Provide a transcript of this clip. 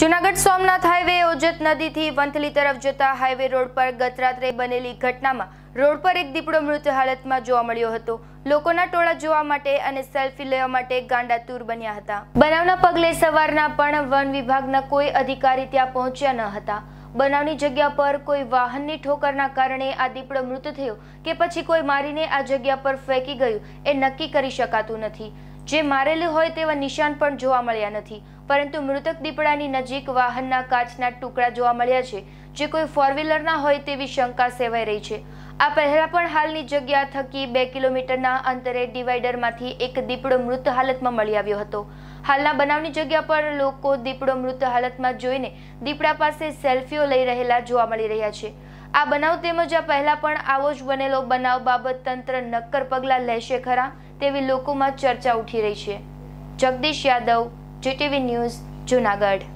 Junagadh Somnath highway Ojat નદીથી વંથલી તરફ જતા હાઈવે રોડ પર ગતરાત્રે બનેલી ઘટનામાં રોડ પર એક દીપડો મૃત હાલતમાં જોવા મળ્યો હતો લોકોના ટોળા જોવા માટે અને સેલ્ફી લેવા માટે ગાંડાતુર બન્યા હતા બનાવના પગલે સવારના પણ વન વિભાગના કોઈ અધિકારી ત્યાં પહોંચ્યા ન હતા બનાવની જગ્યા પર કોઈ વાહનની ઠોકરના કારણે આ દીપડો મૃત થયો કે પછી કોઈ મારીને આ જગ્યા પર ફેંકી ગયું એ નક્કી કરી શકાતું નથી જે મારેલી હોય તેવા નિશાન પણ જોવા મળ્યા નથી પરંતુ મૃતક દીપડાની નજીક વાહનના કાચના ટુકડા જોવા મળ્યા છે જે કોઈ ફોર વ્હીલરના હોય તેવી શંકા સેવાઈ રહી છે આ પહેલા પણ હાલની જગ્યા થકી બે કિલોમીટરના અંતરે ડિવાઈડરમાંથી એક દીપડો મૃત હાલતમાં મળી આવ્યો હતો હાલના બનાવની જગ્યા પર લોકો દીપડો મૃત હાલતમાં જોઈને દીપડા પાસે સેલ્ફીઓ લઈ રહેલા જોવા મળી રહ્યા છે આ બનાવ તેમજ આ પહેલા પણ આવો જ બનેલો બનાવ બાબત તંત્ર નક્કર પગલાં લેશે ખરા તેવી લોકોમાં ચર્ચા ઉઠી રહી છે જગદીશ યાદવ જીટીવી ન્યૂઝ જૂનાગઢ